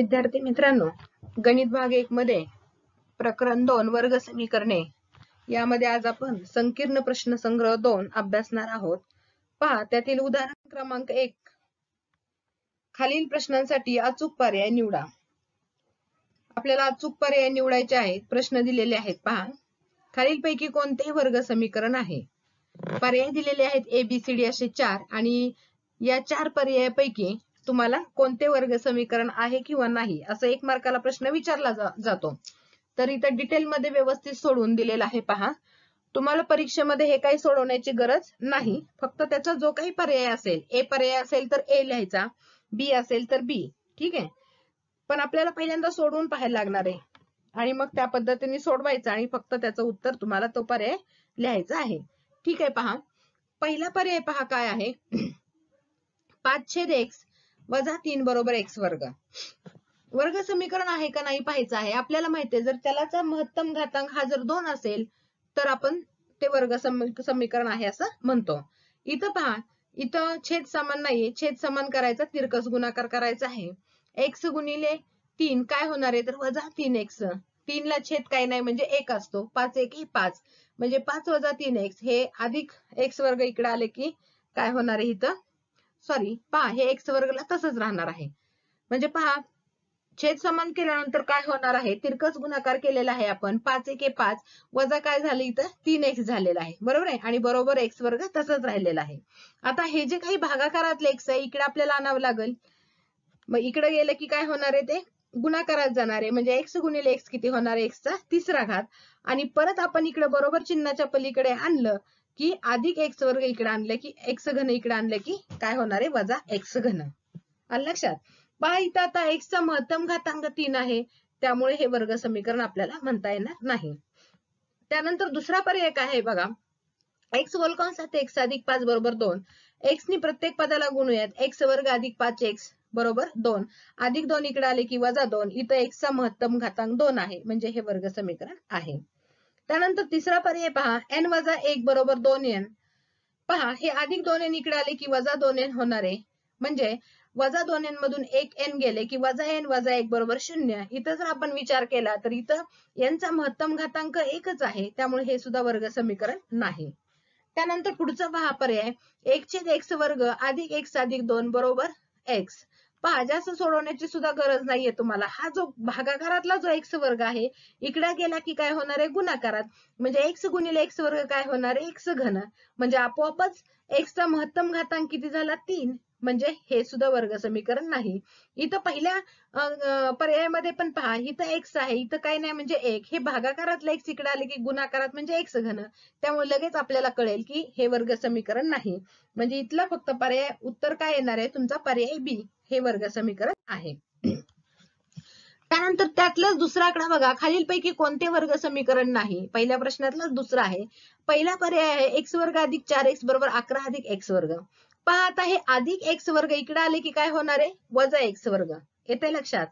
विद्यार्थी मित्रांनो गणित भाग एक मध्ये प्रकरण दोन वर्ग समीकरणे यामध्ये आज आपण संकीर्ण प्रश्न संग्रह दोन अभ्यासणार आहोत पहा त्यातील उदाहरण क्रमांक एक खालील प्रश्नांसाठी अचूक पर्याय निवडा आपल्याला अचूक पर्याय निवडायचे आहेत प्रश्न दिलेले आहेत पहा खालीलपैकी कोणते वर्ग समीकरण आहे पर्याय दिलेले आहेत एबीसीडी असे चार आणि या चार पर्यायापैकी तुम्हाला कोणते वर्ग समीकरण आहे किंवा नाही असं एक मार्काला प्रश्न विचारला जातो तर डिटेल मध्ये व्यवस्थित सोडून दिलेला आहे पहा तुम्हाला परीक्षेमध्ये हे काही सोडवण्याची गरज नाही फक्त त्याचा जो काही पर्याय असेल ए पर्याय असेल तर ए लिहायचा बी असेल तर बी ठीक आहे पण आपल्याला पहिल्यांदा सोडवून पाहायला लागणार आहे आणि मग त्या पद्धतीने सोडवायचं आणि फक्त त्याचं उत्तर तुम्हाला तो पर्याय लिहायचा आहे ठीक आहे पहा पहिला पर्याय पहा काय आहे पाच छेद एक्स वजा तीन बरोबर एक्स वर्ग वर्ग समीकरण आहे का नाही पाहायचं आहे आपल्याला माहितीये जर त्यालाचा महत्तम घातांक हा जर दोन असेल तर आपण ते वर्ग समीकरण आहे असं म्हणतो इथं पहा इथं छेद समान नाहीये छेद समान करायचा तिरकस गुणाकार करायचा आहे एक्स गुणिले तीन काय होणार आहे तर वजा तीन एक्स तीनला ला छेद काय नाही म्हणजे एक असतो पाच एक ही पाच म्हणजे पाच वजा तीन एक्स हे अधिक एक्स वर्ग इकडे आले की काय होणार आहे इथं सॉरी पहा हे एक्स वर्गला तसंच राहणार आहे म्हणजे पहा छेद समान केल्यानंतर काय होणार आहे तिरकस गुणाकार केलेला आहे आपण पाच एके पाच वजा काय झाली इथं तीन एक्स झालेला आहे बरोबर आहे आणि बरोबर एक्स वर्ग तसंच राहिलेला आहे आता हे जे काही भागाकारातले एक्स आहे इकडे आपल्याला आणावं लागेल मग इकडे गेलं की काय होणार आहे ते गुणाकारात जाणार आहे म्हणजे एक्स गुणिले एक्स किती होणार आहे एक्सचा तिसरा घात आणि परत आपण इकडे बरोबर चिन्हाच्या पलीकडे आणलं की अधिक एक्स वर्ग इकडे आणलं की एक्स घन इकडे आणलं की काय होणार आहे वजा एक्स घन आल लक्षात पहा इथं आता एक्सचा महत्तम घातांक तीन आहे त्यामुळे हे वर्ग समीकरण आपल्याला म्हणता येणार नाही त्यानंतर दुसरा पर्याय काय आहे बघा एक्स वलकॉन्सात एक्स अधिक पाच बरोबर दोन एक्सनी प्रत्येक पदाला गुणूयात एक्स वर्ग अधिक पाच एक्स बरोबर दोन अधिक दोन इकडे आले की वजा दोन इथं एक्सचा महत्तम घातांक दोन आहे म्हणजे हे वर्ग समीकरण आहे त्यानंतर तिसरा पर्याय पहा एन वजा एक बरोबर दोन एन पहा हे अधिक दोन एन इकडे आले की वजा दोन एन होणार आहे म्हणजे वजा दोन एन मधून एक एन गेले की वजा एन वजा एक बरोबर शून्य इथं जर आपण विचार केला तर इथं यांचा महत्तम घातांक एकच आहे त्यामुळे हे सुद्धा वर्ग समीकरण नाही त्यानंतर पुढचा पहा पर्याय एक छेद एक्स वर्ग अधिक एक्स अधिक दोन बरोबर एक्स भाज्या जास्त सोडवण्याची सुद्धा गरज नाहीये तुम्हाला हा जो भागाकारातला जो एक्स वर्ग आहे इकडे गेला की काय होणार आहे गुणाकारात म्हणजे एक्स गुणिले एक्स वर्ग काय होणार आहे एक्स घन म्हणजे आपोआपच एक्सचा महत्तम घातांक किती झाला तीन म्हणजे हे सुद्धा वर्ग समीकरण नाही इथं पहिल्या पर्यायामध्ये पण पहा इथं एक्स आहे इथं काय नाही म्हणजे एक हे भागाकारातलं एक तिकडे आले की गुणाकारात म्हणजे एक्स घन त्यामुळे लगेच आपल्याला कळेल की हे वर्ग समीकरण नाही म्हणजे इथला फक्त पर्याय उत्तर काय येणार आहे तुमचा पर्याय बी हे वर्ग समीकरण आहे त्यानंतर त्यातलाच दुसरा आकडा बघा खालीलपैकी कोणते वर्ग समीकरण नाही पहिल्या प्रश्नातलाच दुसरा आहे पहिला पर्याय आहे एक्स वर्ग अधिक चार एक्स बरोबर अकरा अधिक एक्स वर्ग पहा आता हे अधिक एक्स वर्ग इकडे आले की काय होणार आहे वजा एक्स वर्ग येते लक्षात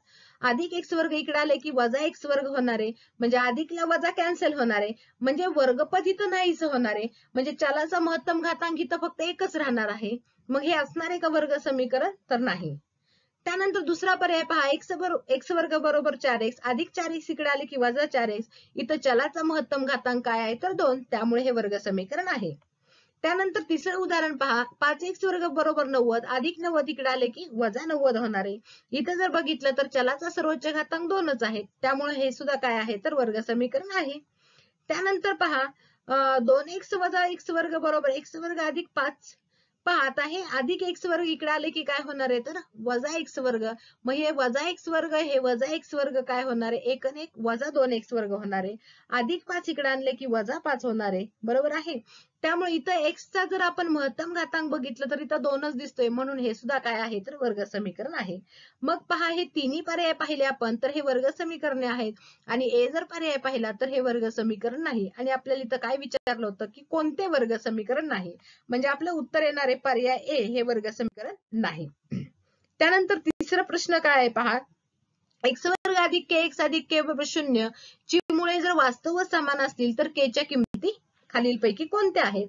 अधिक एक्स वर्ग इकडे आले की वजा एक्स वर्ग होणार आहे म्हणजे अधिकला वजा कॅन्सल होणार आहे म्हणजे वर्गपद इथं नाहीच होणार आहे म्हणजे चलाचा महत्तम घातांक इथं फक्त एकच राहणार आहे मग हे असणार आहे का वर्ग समीकरण तर नाही त्यानंतर दुसरा पर्याय पहा एक्स एक्स वर्ग बरोबर चार एक्स अधिक चार एक्स इकडे आले की वजा चार एक्स इथं चलाचा महत्तम घातांक काय आहे तर दोन त्यामुळे हे वर्ग समीकरण आहे त्यानंतर तिसरं उदाहरण पहा पाच एक वर्ग बरोबर नव्वद अधिक नव्वद इकडे आले की वजा नव्वद होणार आहे इथं जर बघितलं तर चलाचा सर्वोच्च घातांक दोनच आहे त्यामुळे हे सुद्धा काय आहे तर वर्ग समीकरण आहे त्यानंतर पहा दोन एक्स वजा एक्स वर्ग बरोबर एक्स वर्ग अधिक पाच पहा आता हे अधिक एक्स वर्ग इकडे आले की काय होणार आहे तर वजा एक्स वर्ग मग हे वजा एक्स वर्ग हे वजा एक्स वर्ग काय होणार आहे एक आणि एक वजा दोन एक्स वर्ग होणार आहे अधिक पाच इकडे आणले की वजा पाच होणार आहे बरोबर आहे त्यामुळे इथं एक्सचा जर आपण महत्तम घातांक बघितलं तर इथं दोनच दिसतोय म्हणून हे सुद्धा काय आहे तर वर्ग समीकरण आहे मग पहा हे तिन्ही पर्याय पाहिले आपण तर हे वर्ग समीकरणे आहेत आणि ए जर पर्याय पाहिला तर हे वर्ग समीकरण नाही आणि आपल्याला इथं काय विचारलं होतं की कोणते वर्ग समीकरण नाही म्हणजे आपलं उत्तर येणार आहे पर्याय ए हे वर्ग समीकरण नाही त्यानंतर तिसरा प्रश्न काय आहे पहा एक्स वर्ग अधिक के एक्स अधिक के बरोबर शून्य ची मुळे जर वास्तव व समान असतील तर के च्या किमती खालीलपैकी कोणत्या आहेत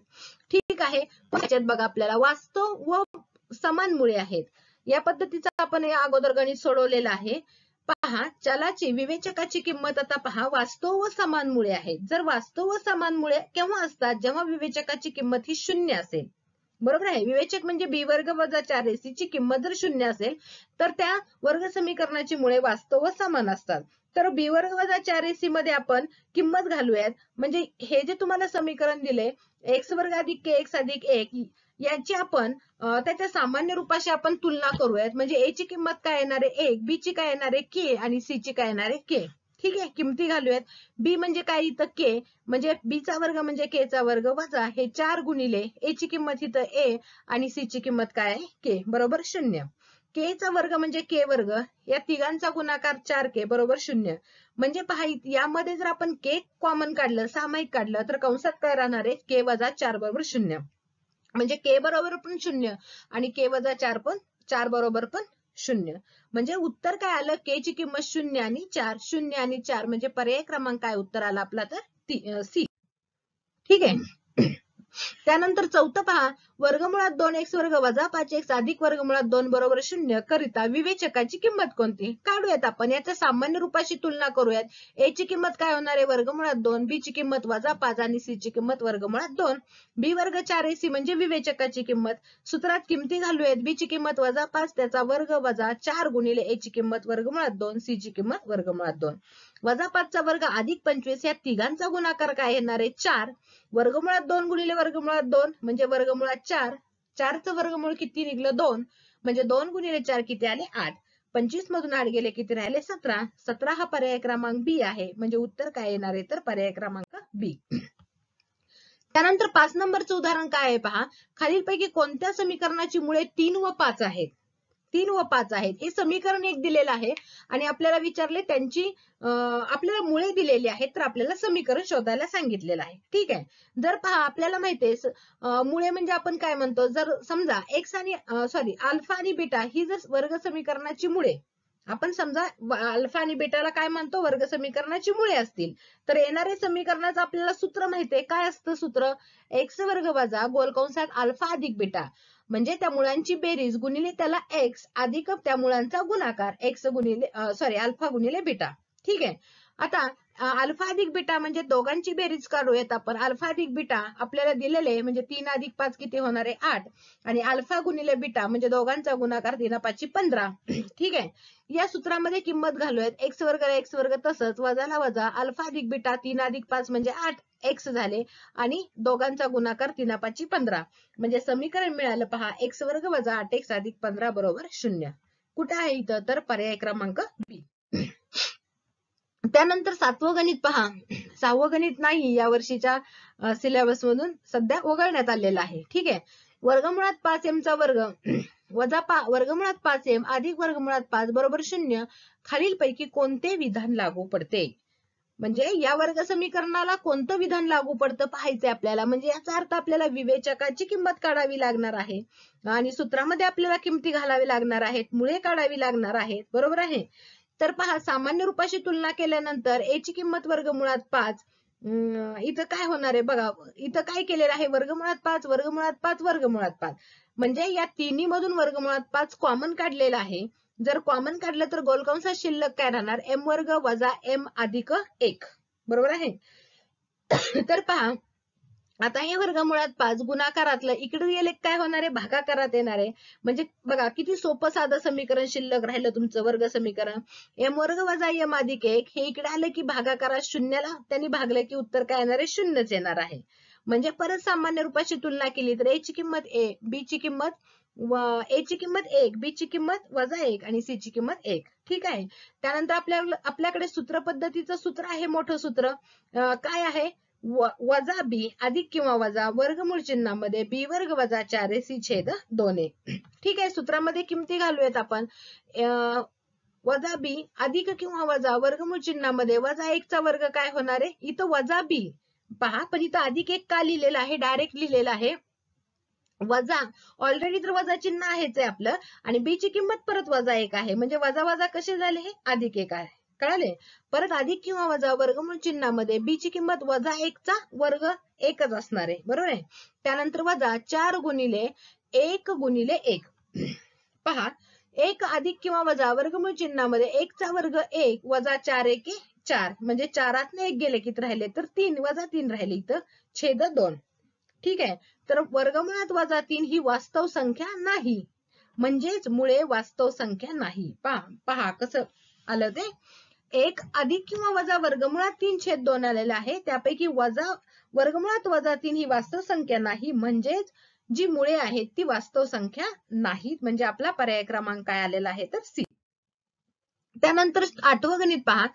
ठीक आहे त्याच्यात बघा आपल्याला वास्तव व समान मुळे आहेत या पद्धतीचा आपण या अगोदर गणित सोडवलेला आहे पहा चलाची विवेचकाची किंमत आता पहा वास्तव व समान मुळे आहे जर वास्तव व समान मुळे केव्हा असतात जेव्हा विवेचकाची किंमत ही शून्य असेल बरोबर आहे विवेचक म्हणजे बी वर्ग वजा चार ची किंमत जर शून्य असेल तर त्या वर्ग समीकरणाची मुळे वास्तव समान असतात तर बी वर्ग वजा चार एसी मध्ये आपण किंमत घालूयात म्हणजे हे जे तुम्हाला समीकरण दिले एक्स वर्ग अधिक के एक्स अधिक एक याची आपण त्याच्या सामान्य रूपाशी आपण तुलना करूयात म्हणजे ए ची किंमत काय येणार आहे एक बी ची काय येणार आहे के आणि सी ची काय येणार आहे के ठीक आहे किमती घालूयात बी म्हणजे काय इथं के म्हणजे चा वर्ग म्हणजे के चा वर्ग वजा हे चार गुणिले ए ची किंमत इथं ए आणि सी ची किंमत काय आहे के बरोबर शून्य के चा वर्ग म्हणजे के वर्ग या तिघांचा गुणाकार चार के बरोबर शून्य म्हणजे पहा यामध्ये जर आपण के कॉमन काढलं सामायिक काढलं तर कंसात काय राहणार आहे के वजा चार बरोबर शून्य म्हणजे के बरोबर पण शून्य आणि के वजा चार पण चार बरोबर पण शून्य म्हणजे उत्तर काय आलं के ची किंमत शून्य आणि चार शून्य आणि चार म्हणजे पर्याय क्रमांक काय उत्तर आला आपला तर सी ठीक आहे त्यानंतर चौथं पहा वर्गमुळात दोन एक्स वर्ग वजा पाच एक्स अधिक वर्गमुळात दोन बरोबर शून्य करिता विवेचकाची किंमत कोणती काढूयात आपण याच्या सामान्य रूपाशी तुलना करूयात ए ची किंमत काय होणार आहे वर्गमुळात दोन बी ची किंमत वजा पाच आणि सी ची किंमत वर्गमुळात दोन बी वर्ग चार ए सी म्हणजे विवेचकाची किंमत सूत्रात किमती घालूयात बी ची किंमत वजा पाच त्याचा वर्ग वजा चार गुणिले ए ची किंमत वर्गमुळात दोन सी ची किंमत वर्गमुळात दोन वजा पाचचा वर्ग अधिक पंचवीस या तिघांचा गुणाकार काय येणार आहे चार वर्गमुळात दोन गुणिले वर्गमुळात वर्गमुळात दोन म्हणजे वर्गमुळात चार चारच वर्गमूळ किती निघलं दोन म्हणजे दोन गुणिले चार किती आले आठ पंचवीस मधून आठ गेले किती राहिले सतरा सतरा हा पर्याय क्रमांक बी आहे म्हणजे उत्तर काय येणार आहे तर पर्याय क्रमांक बी त्यानंतर पाच नंबरचं उदाहरण काय आहे पहा खालीलपैकी कोणत्या समीकरणाची मुळे तीन व पाच आहेत तीन व पाच आहेत हे समीकरण एक दिलेलं आहे आणि आपल्याला विचारले त्यांची आपल्याला मुळे दिलेली आहेत तर आपल्याला समीकरण शोधायला सांगितलेलं आहे ठीक आहे जर पहा आपल्याला आहे मुळे म्हणजे आपण काय म्हणतो जर समजा एक्स आणि सॉरी अल्फा आणि बीटा ही जर वर्ग समीकरणाची मुळे आपण समजा अल्फा आणि बेटाला काय म्हणतो वर्ग समीकरणाची मुळे असतील तर येणारे समीकरणाचं आपल्याला सूत्र माहितीये काय असतं सूत्र एक्स वर्ग वजा गोलकंसात अल्फा अधिक बेटा म्हणजे त्या मुळांची बेरीज गुणिले त्याला एक्स अधिक त्या मुळांचा गुणाकार एक्स गुणिले सॉरी अल्फा गुणिले बेटा ठीक आहे आता अल्फा अधिक बिटा म्हणजे दोघांची बेरीज काढूयात आपण अल्फा अधिक बिटा आपल्याला दिलेले म्हणजे तीन अधिक पाच किती होणार आहे आठ आणि अल्फा गुणिले बिटा म्हणजे दोघांचा गुणाकार तीन पाच पंधरा ठीक आहे या सूत्रामध्ये किंमत घालूयात एक्स वर्ग एक्स वर्ग तसंच वजाला वजा अल्फा अधिक बिटा तीन अधिक पाच म्हणजे आठ एक्स झाले आणि दोघांचा गुणाकार तीन पाचशे पंधरा म्हणजे समीकरण मिळालं पहा एक्स वर्ग वजा आठ एक्स अधिक पंधरा बरोबर शून्य कुठे आहे इथं तर पर्याय क्रमांक बी त्यानंतर सातवं गणित पहा सहावं गणित नाही या वर्षीच्या सिलेबस मधून सध्या वगळण्यात आलेला आहे ठीक आहे वर्गमुळात पाच एमचा वर्ग वजा पा वर्गमुळात पाच एम अधिक वर्गमुळात पाच बरोबर शून्य खालीलपैकी कोणते विधान लागू पडते म्हणजे या वर्ग समीकरणाला कोणतं विधान लागू पडतं पाहायचंय आपल्याला म्हणजे याचा अर्थ आपल्याला विवेचकाची किंमत काढावी लागणार आहे आणि सूत्रामध्ये आपल्याला किमती घालावी लागणार आहेत मुळे काढावी लागणार आहेत बरोबर आहे तर पहा सामान्य रूपाशी तुलना केल्यानंतर ए ची किंमत वर्गमुळात पाच इथं काय होणार आहे बघा इथं काय केलेलं आहे वर्गमुळात पाच वर्गमुळात पाच वर्गमुळात पाच म्हणजे या तिन्ही मधून वर्गमुळात पाच कॉमन काढलेला आहे जर कॉमन काढलं तर गोलकंसात शिल्लक काय राहणार एम वर्ग वजा एम अधिक एक बरोबर आहे तर पहा आता हे वर्गमुळात पाच गुणाकारातलं इकडे गेले काय होणार आहे भागाकारात येणार आहे म्हणजे बघा किती सोपं साधं समीकरण शिल्लक राहिलं तुमचं वर्ग समीकरण एम वर्ग वजा एम अधिक एक हे इकडे आलं की भागाकारात शून्याला त्यांनी भागलं की उत्तर काय येणार आहे शून्यच येणार आहे म्हणजे परत सामान्य रूपाची तुलना केली तर एची किंमत ए बी ची किंमत ए ची किंमत एक बी ची किंमत वजा एक आणि सी ची किंमत एक ठीक आहे त्यानंतर आपल्या आपल्याकडे सूत्र पद्धतीचं सूत्र आहे मोठं सूत्र काय आहे वजा बी अधिक किंवा वजा वर्गमूळ चिन्हामध्ये बी वर्ग वजा चार ए सी छेद दोन ए ठीक आहे सूत्रामध्ये किमती घालूयात आपण वजा बी अधिक किंवा वजा वर्गमूळ चिन्हामध्ये वजा एकचा वर्ग काय होणार आहे इथं वजा बी पहा पण इथं अधिक एक का लिहिलेलं आहे डायरेक्ट लिहिलेलं आहे वजा ऑलरेडी तर वजा चिन्ह आहेच आहे आपलं आणि बी ची किंमत परत वजा एक आहे म्हणजे वजा वजा कसे झाले हे अधिक एक आहे कळाले परत अधिक किंवा वजा वर्गमूळ चिन्हामध्ये बी ची किंमत वजा एकचा वर्ग एकच असणार आहे बरोबर आहे त्यानंतर वजा चार गुणिले एक गुणिले एक पहा एक अधिक किंवा वजा वर्गमूळ चिन्हामध्ये एकचा वर्ग एक वजा चार एक चार म्हणजे चारात एक गेले किती राहिले तर तीन वजा तीन राहिले इथं छेद दोन ठीक आहे तर वर्गमुळात वजा तीन ही वास्तव संख्या नाही म्हणजेच मुळे वास्तव संख्या नाही पहा पहा कसं आलं ते एक अधिक किंवा वजा वर्गमुळात तीन छेद दोन आलेला आहे त्यापैकी वजा वर्गमुळात वजा तीन ही वास्तव संख्या नाही म्हणजेच जी मुळे आहेत ती वास्तव संख्या नाही म्हणजे आपला पर्याय क्रमांक काय आलेला आहे तर सी त्यानंतर आठवं गणित पहा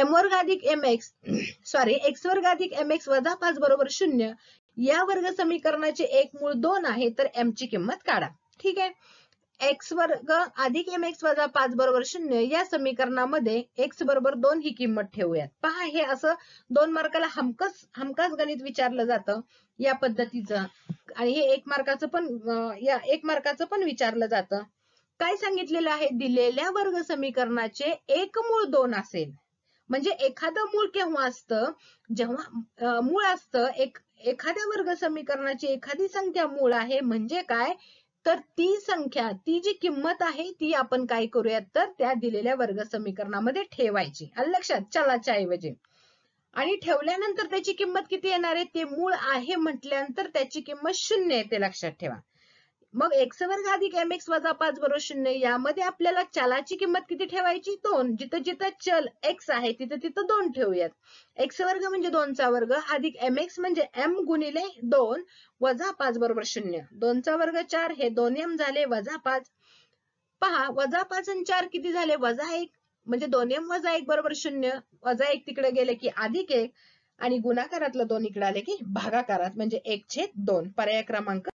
एम वर्ग अधिक एम एक्स सॉरी एक्स वर्ग अधिक एम एक्स वजा पाच बरोबर शून्य या वर्ग समीकरणाचे एक मूळ दोन आहे तर एम ची किंमत काढा ठीक आहे एक्स वर्ग अधिक एम एक्स वजा पाच बरोबर शून्य या समीकरणामध्ये एक्स बरोबर दोन ही किंमत ठेवूयात पहा हे असं दोन मार्काला हमकस हमकास गणित विचारलं जातं या पद्धतीचं आणि हे एक मार्काचं पण या एक मार्काचं पण विचारलं जातं काय सांगितलेलं आहे दिलेल्या वर्ग समीकरणाचे एक मूळ दोन असेल म्हणजे एखादं मूळ केव्हा असतं जेव्हा मूळ असतं एक एखाद्या वर्ग समीकरणाची एखादी संख्या मूळ आहे म्हणजे काय तर ती संख्या ती जी किंमत आहे ती आपण काय करूयात तर त्या दिलेल्या वर्ग समीकरणामध्ये ठेवायची लक्षात चलाच्या ऐवजी आणि ठेवल्यानंतर त्याची किंमत किती येणार आहे ते मूळ आहे म्हटल्यानंतर त्याची किंमत शून्य येते लक्षात ठेवा मग एक्स वर्ग अधिक एम एक्स वजा पाच बरोबर शून्य यामध्ये आपल्याला चलाची किंमत किती ठेवायची दोन जिथं जिथं चल एक्स आहे तिथं तिथं दोन ठेवूयात एक्स वर्ग म्हणजे दोनचा वर्ग अधिक एम एक्स म्हणजे एम गुणिले दोन वजा पाच बरोबर शून्य दोनचा वर्ग चार हे दोन एम झाले वजा पाच पहा वजा पाच आणि चार किती झाले वजा एक म्हणजे दोन एम वजा एक बरोबर शून्य वजा एक तिकडे गेले की अधिक एक आणि गुणाकारातलं दोन इकडे आले की भागाकारात म्हणजे एक छेद दोन पर्याय क्रमांक